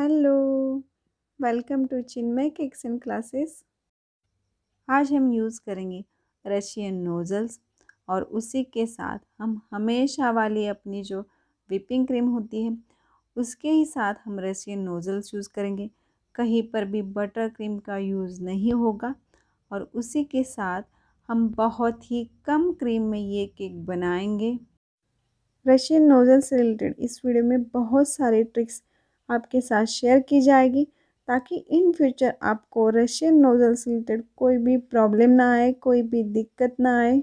hello welcome to Chinmay cakes and classes आज हम use करेंगे रशियन नोज़ल्स और उसी के साथ हम हमेशा वाली अपनी जो विपिंग क्रीम होती है उसके ही साथ हम रशियन नोज़ल्स यूज़ करेंगे कहीं पर भी बटर क्रीम का यूज़ नहीं होगा और उसी के साथ हम बहुत ही कम क्रीम में ये केक बनाएंगे रशियन नोज़ल से रिलेटेड इस वीडियो में बहुत सारे ट्रिक्स आपके साथ शेयर की जाएगी ताकि इन फ्यूचर आपको रशियन नोज़ल से रिलेटेड कोई भी प्रॉब्लम ना आए कोई भी दिक्कत ना आए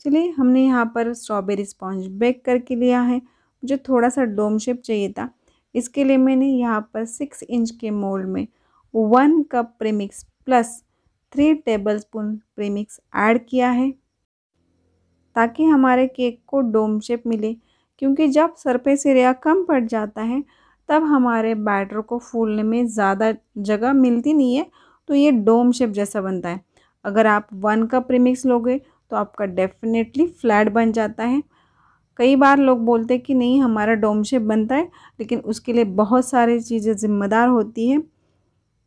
चलिए हमने यहाँ पर स्ट्रॉबेरी स्पॉन्ज बेक करके लिया है मुझे थोड़ा सा डोम शेप चाहिए था इसके लिए मैंने यहाँ पर सिक्स इंच के मोल्ड में one cup premix plus three tablespoon premix add किया है ताकि हमारे केक को डोम शेप मिले क्योंकि जब सर पे सिरया कम पड़ जाता है तब हमारे बैटर को फूलने में ज़्यादा जगह मिलती नहीं है तो ये डोम शेप जैसा बनता है अगर आप वन कप प्रीमिक्स लोगे तो आपका डेफिनेटली फ्लैट बन जाता है कई बार लोग बोलते हैं कि नहीं हमारा डोम शेप बनता है लेकिन उसके लिए बहुत सारी चीज़ें ज़िम्मेदार होती है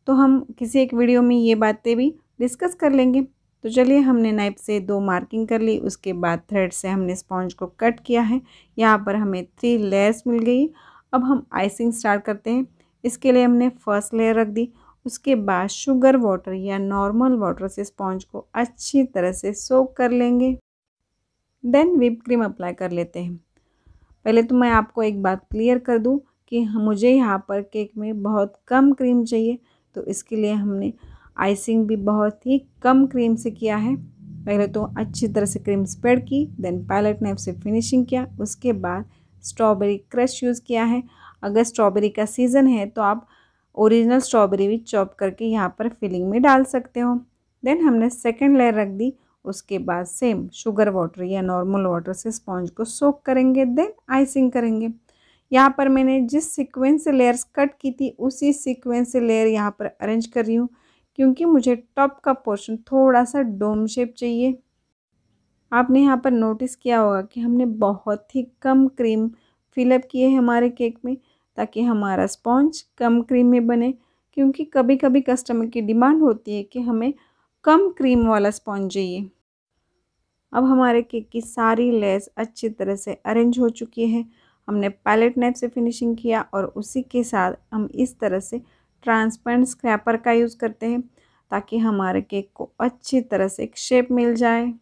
तो हम किसी एक वीडियो में ये बातें भी डिस्कस कर लेंगे तो चलिए हमने नाइफ से दो मार्किंग कर ली उसके बाद थ्रेड से हमने स्पॉन्ज को कट किया है यहाँ पर हमें थ्री लेयर्स मिल गई अब हम आइसिंग स्टार्ट करते हैं इसके लिए हमने फर्स्ट लेयर रख दी उसके बाद शुगर वाटर या नॉर्मल वाटर से स्पॉन्ज को अच्छी तरह से सोक कर लेंगे देन विप क्रीम अप्लाई कर लेते हैं पहले तो मैं आपको एक बात क्लियर कर दूँ कि मुझे यहाँ पर केक में बहुत कम क्रीम चाहिए तो इसके लिए हमने आइसिंग भी बहुत ही कम क्रीम से किया है पहले तो अच्छी तरह से क्रीम स्प्रेड की देन पैलेट ने से फिनिशिंग किया उसके बाद स्ट्रॉबेरी क्रश यूज़ किया है अगर स्ट्रॉबेरी का सीज़न है तो आप ओरिजिनल स्ट्रॉबेरी भी चॉप करके यहाँ पर फिलिंग में डाल सकते हो देन हमने सेकेंड लेयर रख दी उसके बाद सेम शुगर वाटर या नॉर्मल वाटर से स्पॉन्ज को सोक करेंगे देन आइसिंग करेंगे यहाँ पर मैंने जिस सिक्वेंस से लेयर्स कट की थी उसी सिक्वेंस से लेयर यहाँ पर अरेंज कर रही हूँ क्योंकि मुझे टॉप का पोर्शन थोड़ा सा डोम शेप चाहिए आपने यहाँ पर नोटिस किया होगा कि हमने बहुत ही कम क्रीम फिलअप किए हैं हमारे केक में ताकि हमारा स्पॉन्ज कम क्रीम में बने क्योंकि कभी कभी कस्टमर की डिमांड होती है कि हमें कम क्रीम वाला स्पॉन्ज चाहिए अब हमारे केक की सारी लेस अच्छी तरह से अरेंज हो चुकी है हमने पैलेट नाइफ से फिनिशिंग किया और उसी के साथ हम इस तरह से ट्रांसपेरेंट स्क्रैपर का यूज़ करते हैं ताकि हमारे केक को अच्छी तरह से एक शेप मिल जाए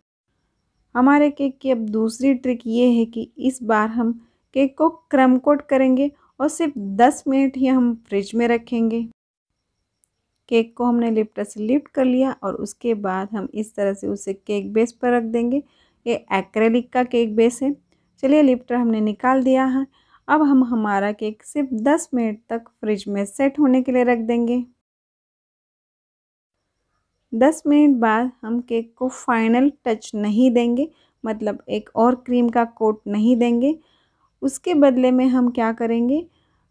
हमारे केक की अब दूसरी ट्रिक ये है कि इस बार हम केक को क्रम कोट करेंगे और सिर्फ दस मिनट ही हम फ्रिज में रखेंगे केक को हमने लिफ्टर से लिफ्ट कर लिया और उसके बाद हम इस तरह से उसे केक बेस पर रख देंगे ये एक्रेलिक का केक बेस है चलिए लिफ्टर हमने निकाल दिया है अब हम हमारा केक सिर्फ 10 मिनट तक फ्रिज में सेट होने के लिए रख देंगे 10 मिनट बाद हम केक को फाइनल टच नहीं देंगे मतलब एक और क्रीम का कोट नहीं देंगे उसके बदले में हम क्या करेंगे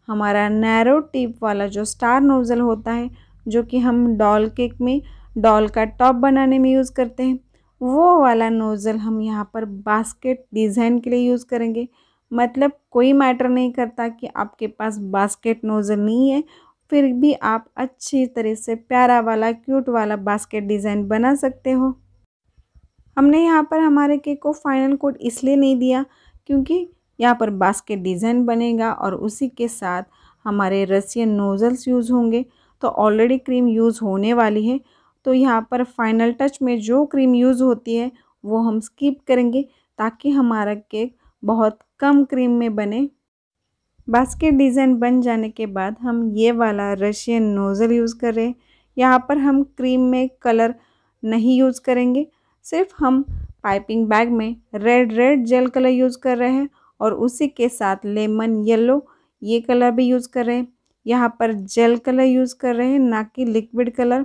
हमारा नैरो टिप वाला जो स्टार नोज़ल होता है जो कि हम डॉल केक में डॉल का टॉप बनाने में यूज़ करते हैं वो वाला नोज़ल हम यहाँ पर बास्केट डिज़ाइन के लिए यूज़ करेंगे मतलब कोई मैटर नहीं करता कि आपके पास बास्केट नोज़ल नहीं है फिर भी आप अच्छी तरह से प्यारा वाला क्यूट वाला बास्केट डिज़ाइन बना सकते हो हमने यहाँ पर हमारे केक को फाइनल कोट इसलिए नहीं दिया क्योंकि यहाँ पर बास्केट डिज़ाइन बनेगा और उसी के साथ हमारे रसियन नोज़ल्स यूज़ होंगे तो ऑलरेडी क्रीम यूज़ होने वाली है तो यहाँ पर फाइनल टच में जो क्रीम यूज़ होती है वो हम स्किप करेंगे ताकि हमारा केक बहुत कम क्रीम में बने बास्केट डिज़ाइन बन जाने के बाद हम ये वाला रशियन नोज़ल यूज़ कर रहे हैं यहाँ पर हम क्रीम में कलर नहीं यूज़ करेंगे सिर्फ हम पाइपिंग बैग में red red gel colour use कर रहे हैं और उसी के साथ लेमन येलो ये कलर भी यूज़ कर रहे हैं यहाँ पर जेल कलर यूज़ कर रहे हैं ना कि लिक्विड कलर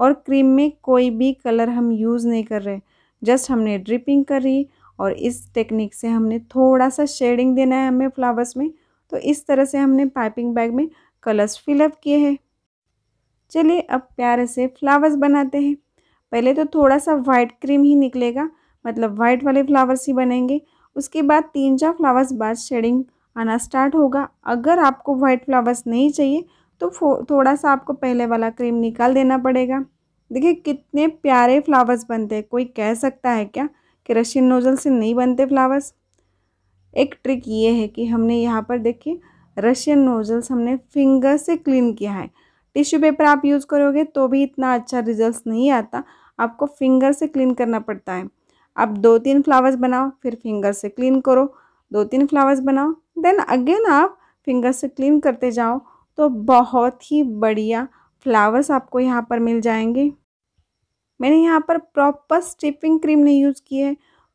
और क्रीम में कोई भी कलर हम यूज़ नहीं कर रहे जस्ट हमने ड्रिपिंग करी और इस टेक्निक से हमने थोड़ा सा शेडिंग देना है हमें फ्लावर्स में तो इस तरह से हमने पाइपिंग बैग में कलर्स फिलअप किए हैं चलिए अब प्यारे से फ्लावर्स बनाते हैं पहले तो थोड़ा सा वाइट क्रीम ही निकलेगा मतलब वाइट वाले फ्लावर्स ही बनेंगे उसके बाद तीन चार फ्लावर्स बाद शेडिंग आना स्टार्ट होगा अगर आपको वाइट फ्लावर्स नहीं चाहिए तो थोड़ा सा आपको पहले वाला क्रीम निकाल देना पड़ेगा देखिए कितने प्यारे फ्लावर्स बनते हैं कोई कह सकता है क्या केरोसिन नोज़ल से नहीं बनते फ्लावर्स एक ट्रिक ये है कि हमने यहाँ पर देखिए रशियन नोजल्स हमने फिंगर से क्लीन किया है टिश्यू पेपर आप यूज़ करोगे तो भी इतना अच्छा रिजल्ट नहीं आता आपको फिंगर से क्लीन करना पड़ता है आप दो तीन फ्लावर्स बनाओ फिर फिंगर से क्लीन करो दो तीन फ्लावर्स बनाओ देन अगेन आप फिंगर से क्लीन करते जाओ तो बहुत ही बढ़िया फ्लावर्स आपको यहाँ पर मिल जाएंगे मैंने यहाँ पर प्रॉपर स्टिपिंग क्रीम नहीं यूज़ की है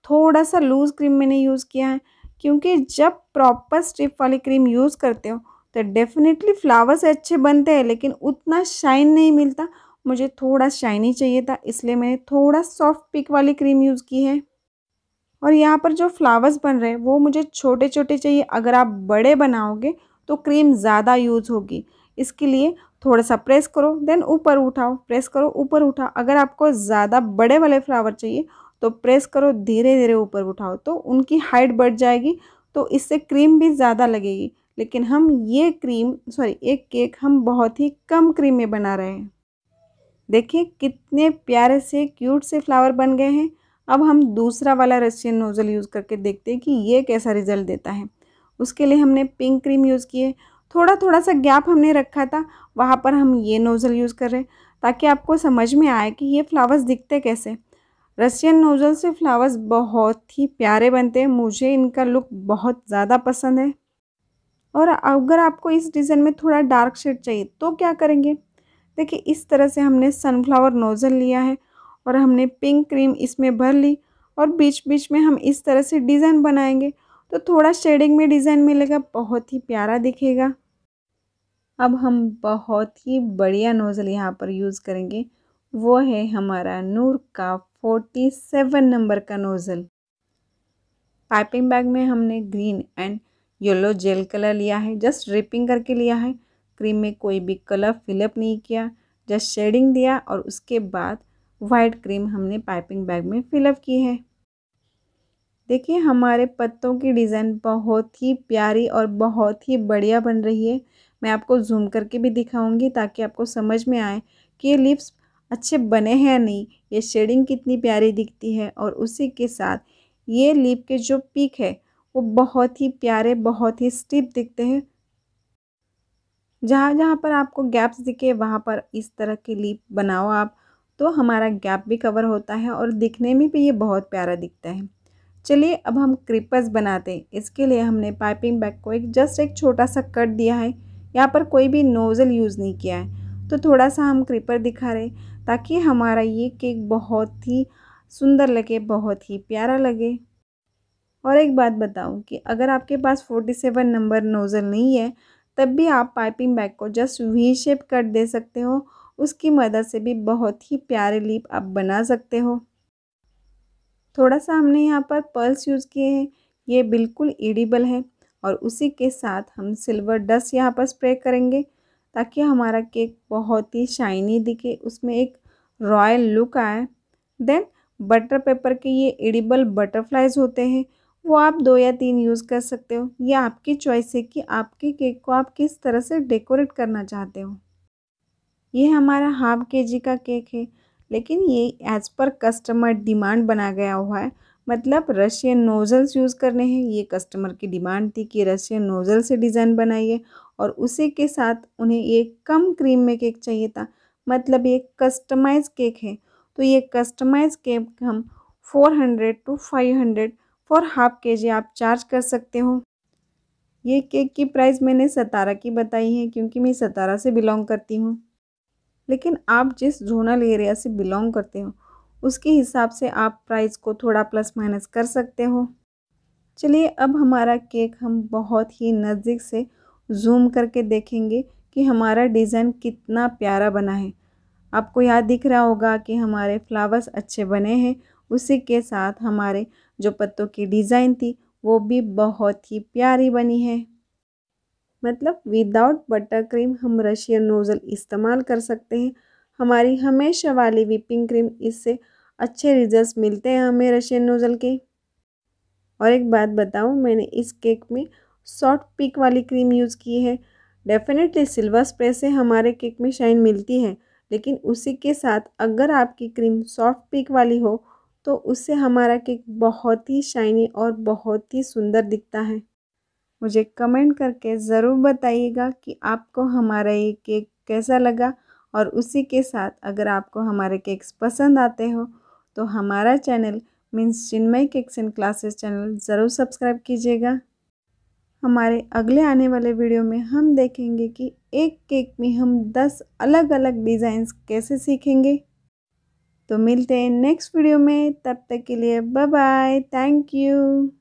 थोड़ा सा लूज़ क्रीम मैंने यूज़ किया है क्योंकि जब प्रॉपर स्टिप वाली क्रीम यूज़ करते हो तो डेफिनेटली फ्लावर्स अच्छे बनते हैं लेकिन उतना शाइन नहीं मिलता मुझे थोड़ा शाइनी चाहिए था इसलिए मैंने थोड़ा सॉफ्ट पिक वाली क्रीम यूज़ की है और यहाँ पर जो फ्लावर्स बन रहे हैं वो मुझे छोटे छोटे चाहिए अगर आप बड़े बनाओगे तो क्रीम ज़्यादा यूज़ होगी इसके लिए थोड़ा सा प्रेस करो देन ऊपर उठाओ प्रेस करो ऊपर उठाओ अगर आपको ज़्यादा बड़े वाले फ्लावर चाहिए तो प्रेस करो धीरे धीरे ऊपर उठाओ तो उनकी हाइट बढ़ जाएगी तो इससे क्रीम भी ज़्यादा लगेगी लेकिन हम ये क्रीम सॉरी एक केक हम बहुत ही कम क्रीम में बना रहे हैं देखिए कितने प्यारे से क्यूट से फ्लावर बन गए हैं अब हम दूसरा वाला रशियन नोज़ल यूज़ करके देखते हैं कि ये कैसा रिज़ल्ट देता है उसके लिए हमने पिंक क्रीम यूज़ की है थोड़ा थोड़ा सा गैप हमने रखा था वहाँ पर हम ये नोज़ल यूज़ कर रहे हैं ताकि आपको समझ में आए कि ये फ्लावर्स दिखते कैसे रशियन नोज़ल से फ्लावर्स बहुत ही प्यारे बनते हैं मुझे इनका लुक बहुत ज़्यादा पसंद है और अगर आपको इस डिज़ाइन में थोड़ा डार्क शेड चाहिए तो क्या करेंगे देखिए इस तरह से हमने सनफ्लावर नोज़ल लिया है और हमने पिंक क्रीम इसमें भर ली और बीच बीच में हम इस तरह से डिज़ाइन बनाएंगे तो थोड़ा शेडिंग में डिज़ाइन मिलेगा बहुत ही प्यारा दिखेगा अब हम बहुत ही बढ़िया नोज़ल यहाँ पर यूज़ करेंगे वो है हमारा नूर का फोर्टी सेवन नंबर का नोज़ल पाइपिंग बैग में हमने green and yellow gel colour लिया है जस्ट रिपिंग करके लिया है क्रीम में कोई भी कलर फिलअप नहीं किया जस्ट शेडिंग दिया और उसके बाद वाइट क्रीम हमने पाइपिंग बैग में फिलअप की है देखिए हमारे पत्तों की डिज़ाइन बहुत ही प्यारी और बहुत ही बढ़िया बन रही है मैं आपको जूम करके भी दिखाऊंगी ताकि आपको समझ में आए कि ये लिप्स अच्छे बने हैं या नहीं ये शेडिंग कितनी प्यारी दिखती है और उसी के साथ ये लिप के जो पीक है वो बहुत ही प्यारे बहुत ही स्टिप दिखते हैं जहाँ जहाँ पर आपको गैप्स दिखे वहाँ पर इस तरह की लीप बनाओ आप तो हमारा गैप भी कवर होता है और दिखने में भी ये बहुत प्यारा दिखता है चलिए अब हम क्रिपर्स बनाते हैं इसके लिए हमने पाइपिंग बैग को एक जस्ट एक छोटा सा कट दिया है यहाँ पर कोई भी नोज़ल यूज़ नहीं किया है तो थोड़ा सा हम क्रीपर दिखा रहे ताकि हमारा ये केक बहुत ही सुंदर लगे बहुत ही प्यारा लगे और एक बात बताऊँ कि अगर आपके पास फोर्टी सेवन नंबर नोज़ल नहीं है तब भी आप पाइपिंग बैग को जस्ट वी शेप कट दे सकते हो उसकी मदद से भी बहुत ही प्यारे लीप आप बना सकते हो थोड़ा सा हमने यहाँ पर पर्ल्स यूज़ किए हैं ये बिल्कुल एडिबल है और उसी के साथ हम सिल्वर डस्ट यहाँ पर स्प्रे करेंगे ताकि हमारा केक बहुत ही शाइनी दिखे उसमें एक रॉयल लुक आए देन बटर पेपर के ये एडिबल बटरफ्लाइज होते हैं वो आप दो या तीन यूज़ कर सकते हो ये आपकी चॉइस है कि आपके केक को आप किस तरह से डेकोरेट करना चाहते हो ये हमारा हाफ के जी का केक है लेकिन ये एज़ पर कस्टमर डिमांड बना गया हुआ है मतलब रशियन नोज़ल्स यूज़ करने हैं ये कस्टमर की डिमांड थी कि रशियन नोज़ल से डिज़ाइन बनाइए और उसी के साथ उन्हें एक कम क्रीम में केक चाहिए था मतलब ये कस्टमाइज केक है तो ये कस्टमाइज केक हम 400 टू 500 फॉर हाफ के जी आप चार्ज कर सकते हो ये केक की प्राइस मैंने सतारा की बताई है क्योंकि मैं सतारा से बिलोंग करती हूँ लेकिन आप जिस जोनल एरिया से बिलोंग करते हो उसके हिसाब से आप प्राइस को थोड़ा प्लस माइनस कर सकते हो चलिए अब हमारा केक हम बहुत ही नज़दीक से जूम करके देखेंगे कि हमारा डिज़ाइन कितना प्यारा बना है आपको याद दिख रहा होगा कि हमारे फ्लावर्स अच्छे बने हैं उसी के साथ हमारे जो पत्तों की डिज़ाइन थी वो भी बहुत ही प्यारी बनी है मतलब विदाउट बटर क्रीम हम रशियन नोज़ल इस्तेमाल कर सकते हैं हमारी हमेशा वाली विपिंग क्रीम इससे अच्छे रिजल्ट मिलते हैं हमें रशियन नोज़ल के और एक बात बताऊँ मैंने इस केक में सॉफ्ट पिक वाली क्रीम यूज़ की है डेफिनेटली सिल्वर स्प्रे से हमारे केक में शाइन मिलती है लेकिन उसी के साथ अगर आपकी क्रीम सॉफ्ट पिक वाली हो तो उससे हमारा केक बहुत ही शाइनी और बहुत ही सुंदर दिखता है मुझे कमेंट करके ज़रूर बताइएगा कि आपको हमारा ये केक कैसा लगा और उसी के साथ अगर आपको हमारे केक्स पसंद आते हो तो हमारा channel means Chinmay cakes and classes channel ज़रूर सब्सक्राइब कीजिएगा हमारे अगले आने वाले वीडियो में हम देखेंगे कि एक केक में हम 10 अलग अलग डिज़ाइंस कैसे सीखेंगे तो मिलते हैं नेक्स्ट वीडियो में तब तक के लिए बाय बाय थैंक यू